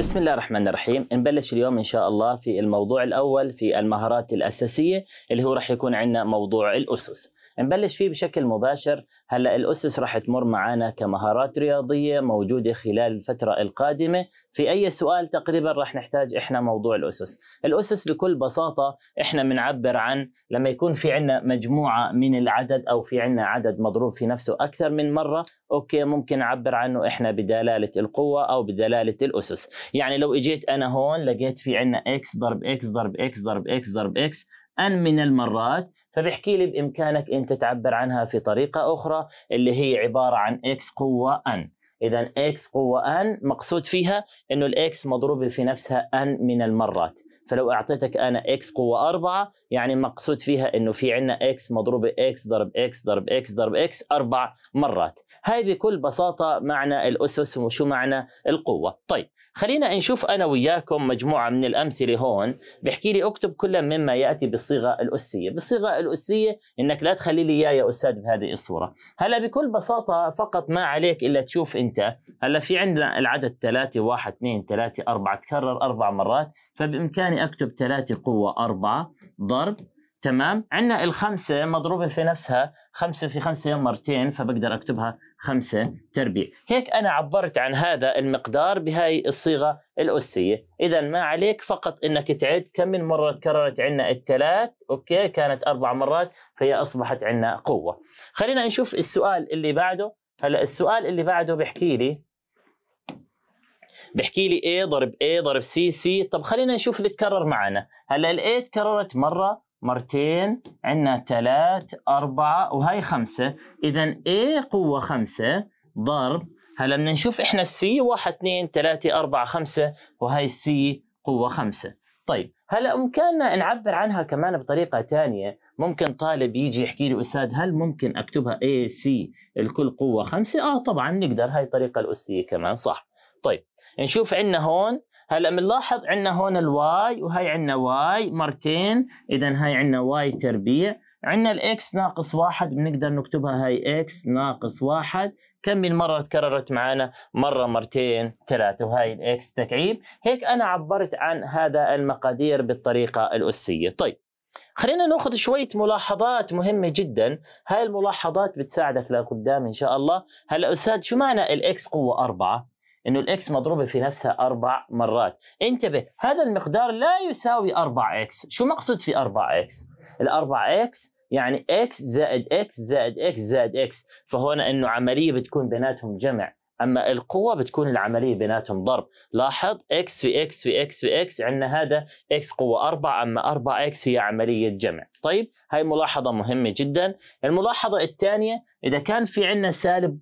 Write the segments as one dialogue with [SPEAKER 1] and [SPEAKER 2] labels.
[SPEAKER 1] بسم الله الرحمن الرحيم نبلش اليوم ان شاء الله في الموضوع الاول في المهارات الاساسيه اللي هو راح يكون عندنا موضوع الاسس نبلش فيه بشكل مباشر هلا الاسس راح تمر معنا كمهارات رياضيه موجوده خلال الفتره القادمه في اي سؤال تقريبا راح نحتاج احنا موضوع الاسس الاسس بكل بساطه احنا بنعبر عن لما يكون في عندنا مجموعه من العدد او في عندنا عدد مضروب في نفسه اكثر من مره اوكي ممكن نعبر عنه احنا بدلاله القوه او بدلاله الاسس يعني لو اجيت انا هون لقيت في عندنا اكس ضرب اكس ضرب اكس ضرب اكس ضرب اكس ان من المرات فبيحكي لي بامكانك انت تعبر عنها في طريقه اخرى اللي هي عباره عن اكس قوه ان اذا اكس قوه ان مقصود فيها انه الاكس مضروبه في نفسها ان من المرات فلو اعطيتك انا اكس قوه 4 يعني مقصود فيها انه في عندنا اكس مضروبه اكس ضرب اكس ضرب اكس ضرب اكس اربع مرات هاي بكل بساطه معنى الاسس وشو معنى القوه طيب خلينا نشوف أنا وياكم مجموعة من الأمثلة هون بحكي لي اكتب كل مما يأتي بالصيغة الأسية بالصيغة الأسية إنك لا تخلي لي إياه يا أستاذ بهذه الصورة هلا بكل بساطة فقط ما عليك إلا تشوف أنت هلا في عندنا العدد 3 1 2 3 4 تكرر أربع مرات فبإمكاني أكتب 3 قوة 4 ضرب تمام عندنا الخمسة مضروبة في نفسها خمسة في خمسة مرتين فبقدر أكتبها خمسة تربيع هيك أنا عبرت عن هذا المقدار بهاي الصيغة الأسية إذا ما عليك فقط أنك تعد كم من مرة تكررت عنا الثلاث أوكي كانت أربع مرات فهي أصبحت عنا قوة خلينا نشوف السؤال اللي بعده هلا السؤال اللي بعده بحكي لي بحكي لي A ضرب A ضرب C C طب خلينا نشوف اللي تكرر معنا هلا ال A تكررت مرة مرتين عندنا ثلاث أربعة وهي خمسة إذا A قوة خمسة ضرب هلا بدنا نشوف إحنا السي واحد اثنين ثلاثة أربعة خمسة وهي السي قوة خمسة طيب هلا بامكاننا نعبر عنها كمان بطريقه ثانيه ممكن طالب يجي يحكي لي استاذ هل ممكن اكتبها اي سي الكل قوه خمسة اه طبعا نقدر هاي الطريقه الاسيه كمان صح طيب نشوف عندنا هون هلا بنلاحظ عندنا هون الواي وهي عندنا واي مرتين اذا هي عندنا واي تربيع عندنا الاكس ناقص واحد بنقدر نكتبها هاي اكس ناقص واحد كم من مرة تكررت معنا مرة مرتين ثلاثة وهي الاكس تكعيب هيك أنا عبرت عن هذا المقادير بالطريقة الأسية طيب خلينا ناخذ شوية ملاحظات مهمة جدا هاي الملاحظات بتساعدك لقدام إن شاء الله هلا أستاذ شو معنى الاكس قوة أربعة انه الاكس مضروبه في نفسها اربع مرات انتبه هذا المقدار لا يساوي 4 اكس شو مقصود في 4 اكس 4 اكس يعني اكس زائد اكس زائد اكس زائد اكس فهون انه عمليه بتكون بيناتهم جمع اما القوه بتكون العمليه بيناتهم ضرب لاحظ اكس في اكس في اكس في اكس عندنا هذا اكس قوه 4 اما 4 اكس هي عمليه جمع طيب هاي ملاحظه مهمه جدا الملاحظه الثانيه اذا كان في عندنا سالب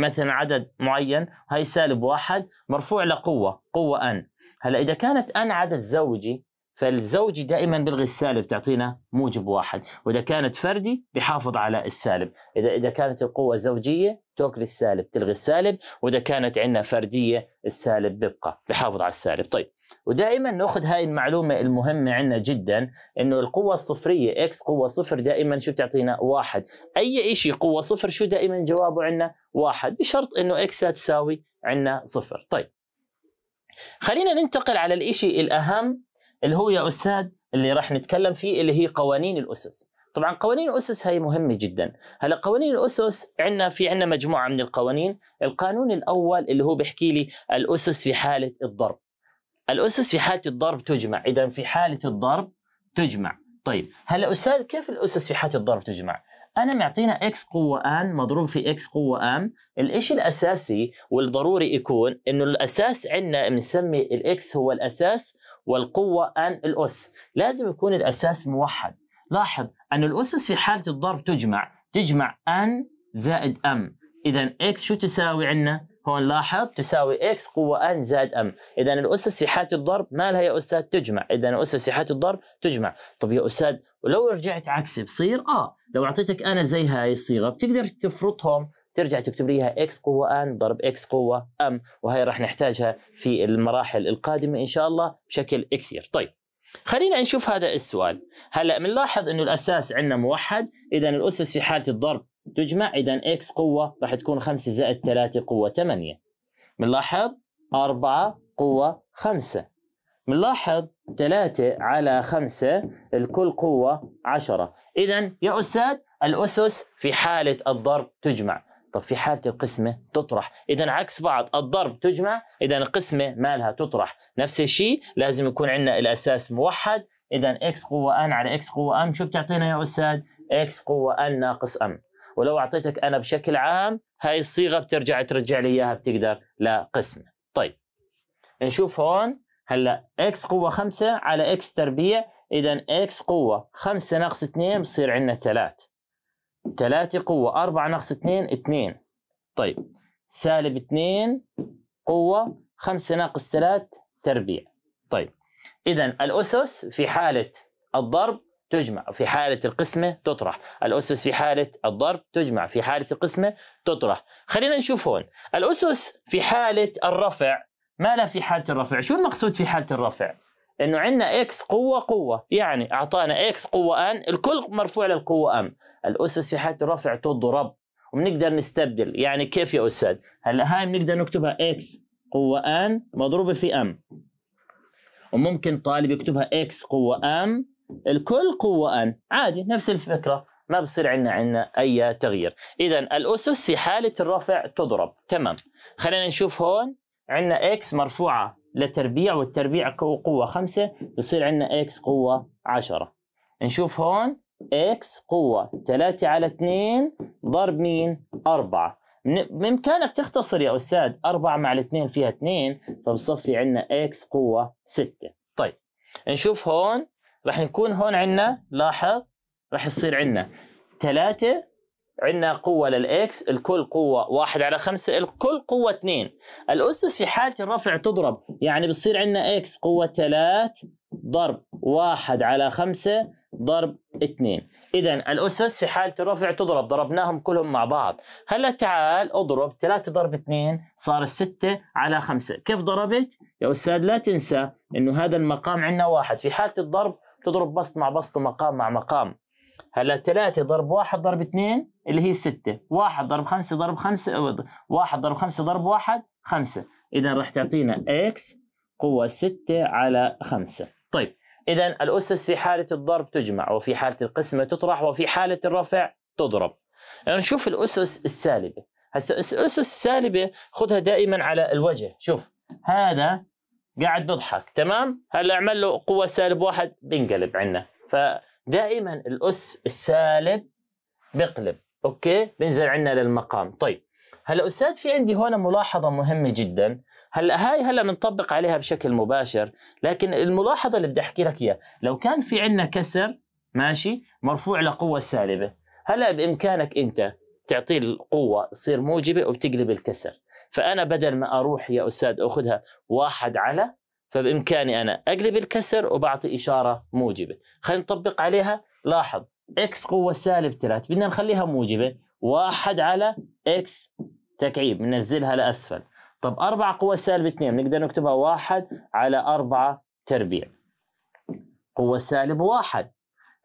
[SPEAKER 1] مثلا عدد معين هاي سالب واحد مرفوع لقوة قوة أن هلا إذا كانت أن عدد زوجي فالزوجي دائما بلغي السالب تعطينا موجب واحد وإذا كانت فردي بحافظ على السالب إذا إذا كانت القوة زوجية تأكل السالب تلغي السالب وإذا كانت عندنا فردية السالب بيبقى بحافظ على السالب طيب ودائما ناخذ هاي المعلومه المهمه عندنا جدا انه القوه الصفريه اكس قوه صفر دائما شو بتعطينا واحد اي شيء قوه صفر شو دائما جوابه عندنا واحد بشرط انه اكس لا تساوي عندنا صفر طيب خلينا ننتقل على الإشي الاهم اللي هو يا استاذ اللي راح نتكلم فيه اللي هي قوانين الاسس طبعا قوانين الاسس هي مهمه جدا هلا قوانين الاسس عندنا في عندنا مجموعه من القوانين القانون الاول اللي هو بيحكي لي الاسس في حاله الضرب الأسس في حالة الضرب تجمع إذا في حالة الضرب تجمع طيب هلا أستاذ كيف الأسس في حالة الضرب تجمع أنا معطينا إكس قوة آن مضروب في إكس قوة ام الإشي الأساسي والضروري يكون إنه الأساس عندنا بنسمي الإكس هو الأساس والقوة آن الأس لازم يكون الأساس موحد لاحظ أن الأسس في حالة الضرب تجمع تجمع آن زائد أم إذا إكس شو تساوي عندنا هون لاحظ تساوي اكس قوة ان زائد ام اذا الاسس في حالة الضرب ما لها يا استاذ تجمع اذا الاسس في حالة الضرب تجمع طب يا استاذ ولو رجعت عكسي بصير اه لو اعطيتك انا زي هاي الصيغة بتقدر تفرطهم ترجع تكتب ليها اكس قوة ان ضرب اكس قوة ام وهي راح نحتاجها في المراحل القادمة ان شاء الله بشكل كثير طيب خلينا نشوف هذا السؤال هلا بنلاحظ انه الاساس عندنا موحد اذا الاسس في حاله الضرب تجمع إذا إكس قوة راح تكون 5 زائد 3 قوة 8 بنلاحظ 4 قوة 5 بنلاحظ 3 على 5 الكل قوة 10 إذا يا أستاذ الأسس في حالة الضرب تجمع طب في حالة القسمة تطرح إذا عكس بعض الضرب تجمع إذا القسمة مالها تطرح نفس الشيء لازم يكون عندنا الأساس موحد إذا إكس قوة أن على إكس قوة أم شو بتعطينا يا أستاذ؟ إكس قوة أن ناقص أم ولو اعطيتك انا بشكل عام هاي الصيغه بترجع ترجع لي اياها بتقدر لقسمه طيب نشوف هون هلا اكس قوه 5 على اكس تربيع اذا اكس قوه 5 ناقص 2 بصير عندنا 3 3 قوه 4 ناقص 2 2 طيب سالب 2 قوه 5 ناقص 3 تربيع طيب اذا الاسس في حاله الضرب تجمع في حالة القسمة تطرح الأسس في حالة الضرب تجمع في حالة القسمة تطرح خلينا نشوف هون الأسس في حالة الرفع ما لا في حالة الرفع شو المقصود في حالة الرفع انه عندنا اكس قوه قوه يعني اعطانا اكس قوه ان الكل مرفوع للقوه ام الاسس في حاله الرفع تضرب وبنقدر نستبدل يعني كيف يا استاذ هلا هاي بنقدر نكتبها اكس قوه ان مضروبه في ام وممكن طالب يكتبها اكس قوه ام الكل قوة أن عادي نفس الفكرة ما بصير عندنا عندنا أي تغيير إذا الأسس في حالة الرفع تضرب تمام خلينا نشوف هون عندنا x مرفوعة لتربيع والتربيع قوة خمسة بصير عندنا x قوة 10 نشوف هون x قوة 3 على 2 ضرب مين 4 بإمكانك تختصر يا أستاذ 4 مع 2 فيها 2 فبصفي عندنا x قوة 6 طيب نشوف هون راح يكون هون عندنا لاحظ راح يصير عندنا ثلاثة عندنا قوة للإكس الكل قوة واحد على خمسة الكل قوة اثنين الأسس في حالة الرفع تضرب يعني بصير عندنا إكس قوة ثلاث ضرب واحد على خمسة ضرب اثنين إذا الأسس في حالة الرفع تضرب ضربناهم كلهم مع بعض هلا تعال أضرب ثلاثة ضرب اثنين صار ستة على خمسة كيف ضربت؟ يا أستاذ لا تنسى أنه هذا المقام عندنا واحد في حالة الضرب تضرب بسط مع بسط ومقام مع مقام هلا 3 ضرب 1 ضرب 2 اللي هي 6 1 ضرب 5 ضرب 5 1 ضرب 5 ضرب 1 5 اذا راح تعطينا اكس قوة 6 على 5 طيب اذا الاسس في حالة الضرب تجمع وفي حالة القسمة تطرح وفي حالة الرفع تضرب يعني نشوف الاسس السالبة هسه الاسس السالبة خذها دائما على الوجه شوف هذا قاعد بيضحك تمام هلا اعمل له قوه سالب واحد بينقلب عندنا فدائما الاس السالب بقلب اوكي بينزل عندنا للمقام طيب هلا استاذ في عندي هون ملاحظه مهمه جدا هلا هاي هلا بنطبق عليها بشكل مباشر لكن الملاحظه اللي بدي احكي لك اياها لو كان في عندنا كسر ماشي مرفوع لقوه سالبه هلا بامكانك انت تعطيه القوه تصير موجبه وبتقلب الكسر فأنا بدل ما أروح يا أستاذ أخذها واحد على فبإمكاني أنا أقلب الكسر وبعطي إشارة موجبة خلينا نطبق عليها لاحظ اكس قوة سالب 3 بدنا نخليها موجبة واحد على اكس تكعيب ننزلها لأسفل طب أربعة قوة سالب 2 نقدر نكتبها واحد على أربعة تربيع قوة سالب واحد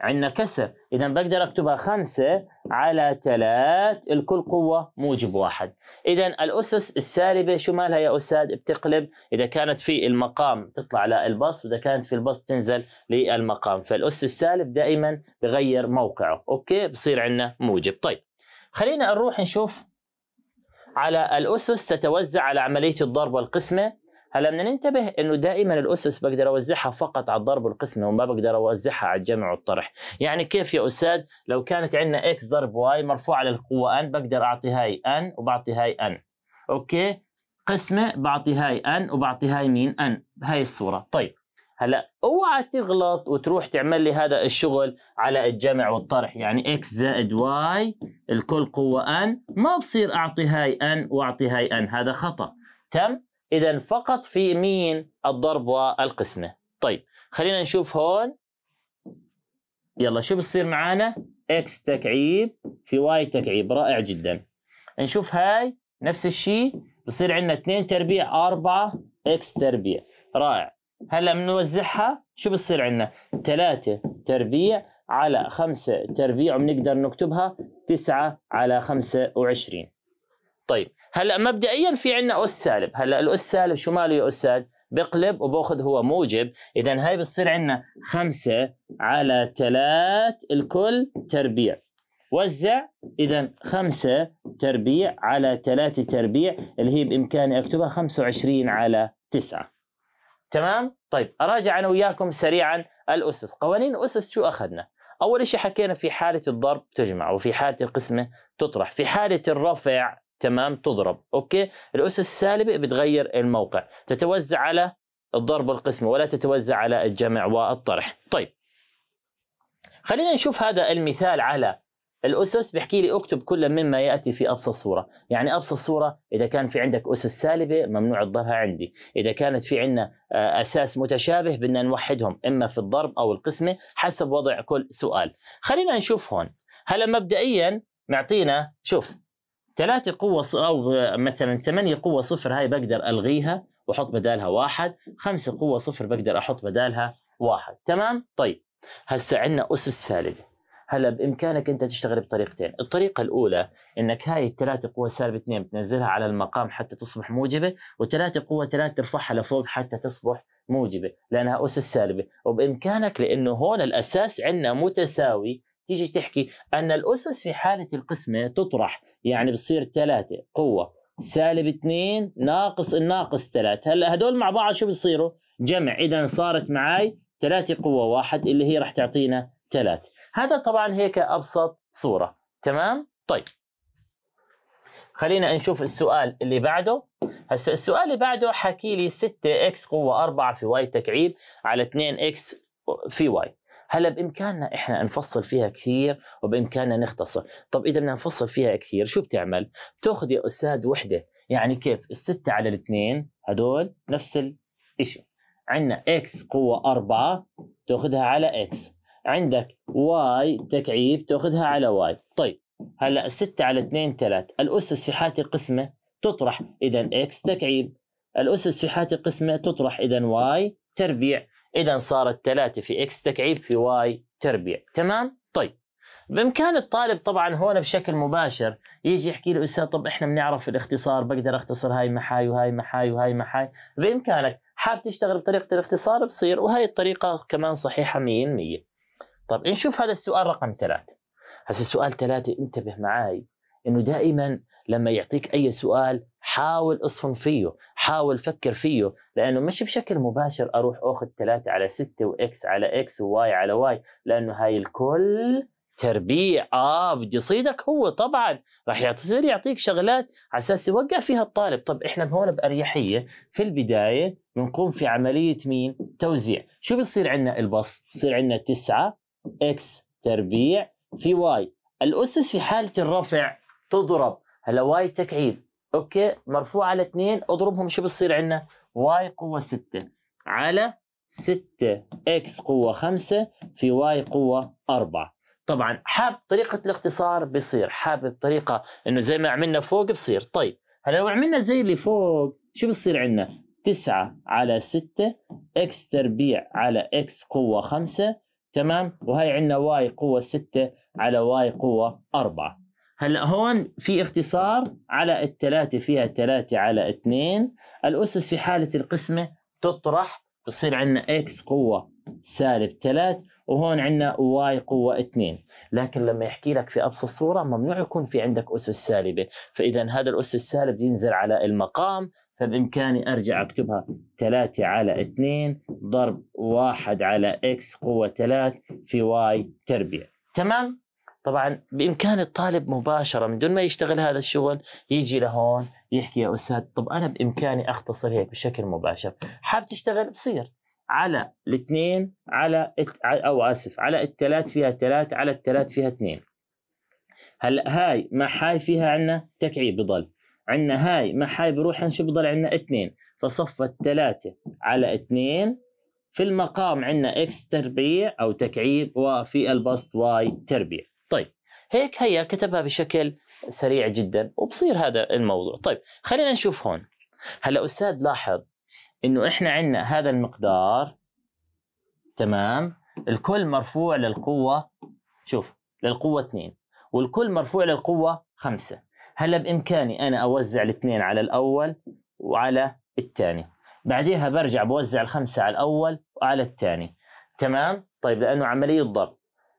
[SPEAKER 1] عندنا كسر إذا بقدر أكتبها خمسة على ثلاث الكل قوة موجب واحد إذا الأسس السالبة شو مالها يا أستاذ بتقلب إذا كانت في المقام تطلع البص وإذا كانت في البص تنزل للمقام فالأس السالب دائما بغير موقعه أوكي بصير عندنا موجب طيب خلينا نروح نشوف على الأسس تتوزع على عملية الضرب والقسمة هلا بدنا ننتبه انه دائما الاسس بقدر اوزعها فقط على الضرب والقسمه وما بقدر اوزعها على الجمع والطرح، يعني كيف يا استاذ لو كانت عندنا اكس ضرب واي مرفوعه للقوه ان بقدر اعطي هاي ان وبعطي هاي ان. اوكي؟ قسمه بعطي هاي ان وبعطي هاي مين ان بهي الصوره، طيب هلا اوعى تغلط وتروح تعمل لي هذا الشغل على الجمع والطرح يعني اكس زائد واي الكل قوه ان ما بصير اعطي هاي ان واعطي هاي ان هذا خطا تم إذا فقط في مين الضرب والقسمة طيب خلينا نشوف هون يلا شو بصير معانا x تكعيب في y تكعيب رائع جدا نشوف هاي نفس الشيء بصير عندنا 2 تربيع 4 x تربيع رائع هلا بنوزعها شو بصير عندنا 3 تربيع على 5 تربيع وبنقدر نكتبها 9 على 25 طيب هلا مبدئيا في عندنا اس سالب هلا الاس سالب شو ماله يا استاذ بقلب وباخذ هو موجب اذا هاي بتصير عندنا خمسة على 3 الكل تربيع وزع اذا خمسة تربيع على 3 تربيع اللي هي بامكاني اكتبها 25 على 9 تمام طيب اراجع انا وياكم سريعا الاسس قوانين الاسس شو اخذنا اول شيء حكينا في حاله الضرب تجمع وفي حاله القسمه تطرح في حاله الرفع تمام تضرب اوكي الاس السالبه بتغير الموقع تتوزع على الضرب القسمي ولا تتوزع على الجمع والطرح طيب خلينا نشوف هذا المثال على الاسس بحكي لي اكتب كل مما ياتي في ابسط صوره يعني ابسط صوره اذا كان في عندك اسس سالبه ممنوع تضلها عندي اذا كانت في عندنا آه، اساس متشابه بدنا نوحدهم اما في الضرب او القسمه حسب وضع كل سؤال خلينا نشوف هون هلا مبدئيا معطينا شوف ثلاثة قوة أو آه، مثلا ثمانية قوة صفر هاي بقدر ألغيها وأحط بدالها واحد خمسة قوة صفر بقدر أحط بدالها واحد تمام طيب هسا عندنا أسس سالبة هلا بامكانك انت تشتغل بطريقتين، الطريقه الاولى انك هاي الثلاثه قوه سالب اثنين بتنزلها على المقام حتى تصبح موجبه، وثلاثه قوه ثلاثة ترفعها لفوق حتى تصبح موجبه، لانها اسس سالبه، وبامكانك لانه هون الاساس عندنا متساوي تيجي تحكي أن الأسس في حالة القسمة تطرح يعني بتصير ثلاثة قوة سالب اثنين ناقص الناقص ثلاثة هلا هدول مع بعض شو بيصيروا جمع إذا صارت معي ثلاثة قوة واحد اللي هي رح تعطينا ثلاثة هذا طبعا هيك أبسط صورة تمام طيب خلينا نشوف السؤال اللي بعده هسا السؤال اللي بعده حكي لي 6 اكس قوة 4 في واي تكعيب على 2 اكس في واي هلا بامكاننا احنا نفصل فيها كثير وبامكاننا نختصر طب اذا بدنا نفصل فيها كثير شو بتعمل بتاخذ يا استاذ وحده يعني كيف الستة على الاثنين هدول نفس الشيء عندنا اكس قوة 4 تاخذها على اكس عندك واي تكعيب تاخذها على واي طيب هلا 6 على 2 ثلاث الأسس في حالة القسمة تطرح إذا اكس تكعيب الأسس في حالة القسمة تطرح إذا واي تربيع إذا صارت 3 في إكس تكعيب في واي تربيع تمام؟ طيب بإمكان الطالب طبعا هون بشكل مباشر يجي يحكي له أستاذ طب إحنا بنعرف الاختصار بقدر أختصر هاي محاي وهاي محاي وهاي محاي بإمكانك حاب تشتغل بطريقة الاختصار بصير وهي الطريقة كمان صحيحة 100% طب نشوف هذا السؤال رقم ثلاثة هسا السؤال ثلاثة انتبه معاي انه دائما لما يعطيك اي سؤال حاول اصفن فيه حاول فكر فيه لانه مش بشكل مباشر اروح اخذ 3 على 6 واكس على اكس وواي على واي لانه هاي الكل تربيع اه بده يصيدك هو طبعا راح يصير يعطيك شغلات على اساس يوقع فيها الطالب طب احنا هون باريحيه في البدايه بنقوم في عمليه مين توزيع شو بيصير عندنا البص بصير عندنا 9 اكس تربيع في واي الاسس في حاله الرفع تضرب هلا واي تكعيب اوكي مرفوع على اثنين اضربهم شو بصير عندنا واي قوه 6 على 6 اكس قوه 5 في واي قوه 4 طبعا حاب طريقه الاختصار بصير حابب طريقه انه زي ما عملنا فوق بصير طيب هلا لو عملنا زي اللي فوق شو بصير عندنا تسعه على 6 اكس تربيع على اكس قوه 5 تمام وهي عندنا واي قوه 6 على واي قوه 4 هلا هون في اختصار على الثلاثة فيها ثلاثة على اثنين الأسس في حالة القسمة تطرح بصير عندنا اكس قوة سالب 3 وهون عندنا واي قوة 2 لكن لما يحكي لك في أبسط صورة ممنوع يكون في عندك أسس سالبة فإذا هذا الاسس السالب ينزل على المقام فبإمكاني أرجع أكتبها 3 على 2 ضرب 1 على اكس قوة 3 في واي تربيع تمام؟ طبعا بامكان الطالب مباشره من دون ما يشتغل هذا الشغل يجي لهون يحكي يا استاذ طب انا بامكاني اختصر هيك بشكل مباشر حاب تشتغل بصير على الاثنين على او اسف على الثلاث فيها ثلاث على الثلاث فيها اثنين هلا هاي مع هاي فيها عندنا تكعيب بضل عندنا هاي مع هاي بروح شو بضل عندنا اثنين فصفت ثلاثة على اثنين في المقام عندنا اكس تربيع او تكعيب وفي البسط واي تربيع هيك هيا كتبها بشكل سريع جدا وبصير هذا الموضوع طيب خلينا نشوف هون هلا أستاذ لاحظ إنه إحنا عندنا هذا المقدار تمام الكل مرفوع للقوة شوف للقوة 2 والكل مرفوع للقوة 5 هلا بإمكاني أنا أوزع الاثنين على الأول وعلى الثاني بعديها برجع بوزع الخمسة على الأول وعلى الثاني تمام؟ طيب لأنه عملية ضرب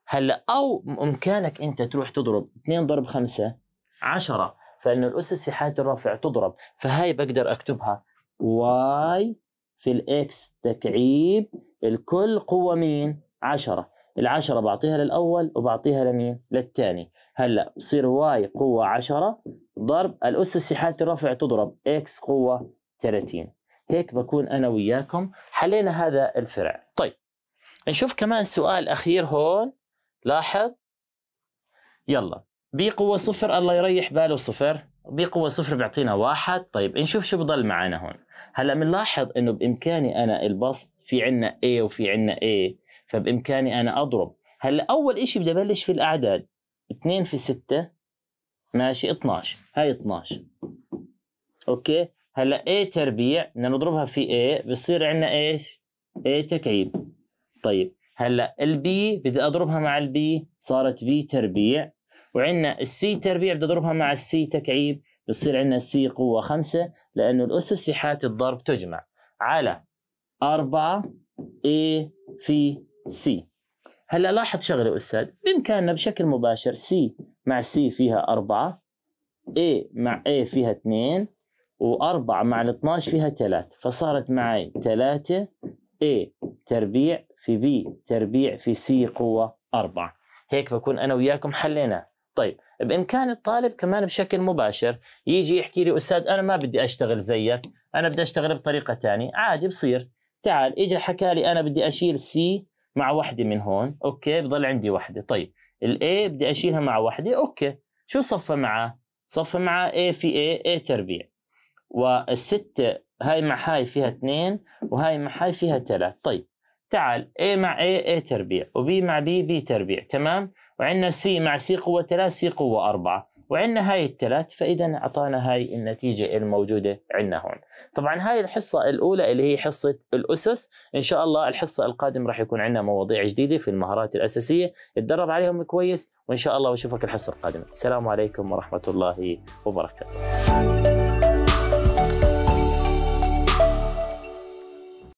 [SPEAKER 1] هلا او بامكانك انت تروح تضرب 2 ضرب 5 10 فانه الاسس في حاله الرفع تضرب فهاي بقدر اكتبها واي في الاكس تكعيب الكل قوه مين 10 العشرة بعطيها للأول وبعطيها لمين؟ للثاني هلا بصير واي قوة 10 ضرب الأسس في حالة الرفع تضرب اكس قوة 30 هيك بكون أنا وياكم حلينا هذا الفرع طيب نشوف كمان سؤال أخير هون لاحظ يلا بي قوة صفر الله يريح باله صفر بي قوة صفر بيعطينا واحد طيب نشوف شو بضل معنا هون هلا بنلاحظ انه بامكاني انا البسط في عنا A وفي عنا A فبامكاني انا اضرب هلا اول اشي بدي ابلش في الاعداد 2 في 6 ماشي 12 هاي 12 اوكي هلا A تربيع بدنا نضربها في A بصير عنا ايش A تكعيب طيب هلا البي بدي اضربها مع البي صارت بي تربيع وعندنا السي تربيع بدي اضربها مع السي تكعيب بصير عندنا السي قوة خمسة لأنه الأسس في حالة الضرب تجمع على أربعة اي في سي هلا لاحظ شغلة أستاذ بإمكاننا بشكل مباشر سي مع سي فيها أربعة اي مع اي فيها اثنين وأربعة مع الـ 12 فيها ثلاث فصارت معي ثلاثة A تربيع في B تربيع في C قوة 4 هيك بكون أنا وياكم حلينا طيب بإمكان الطالب كمان بشكل مباشر يجي يحكي لي أستاذ أنا ما بدي أشتغل زيك أنا بدي أشتغل بطريقة ثانية عادي بصير تعال إجا حكى لي أنا بدي أشيل C مع وحدة من هون أوكي بضل عندي وحدة طيب A بدي أشيلها مع وحدة أوكي شو صفى معاه؟ صفى معاه A في A A تربيع والستة هاي مع هاي فيها اثنين وهاي مع هاي فيها ثلاث طيب تعال A مع A A تربيع وB مع B B تربيع تمام وعندنا C مع C قوة ثلاث C قوة أربعة وعندنا هاي الثلاث فإذا أعطانا هاي النتيجة الموجودة عندنا هون طبعا هاي الحصة الأولى اللي هي حصة الأسس إن شاء الله الحصة القادمة راح يكون عندنا مواضيع جديدة في المهارات الأساسية اتدرب عليهم كويس وإن شاء الله أشوفك الحصة القادمة السلام عليكم ورحمة الله وبركاته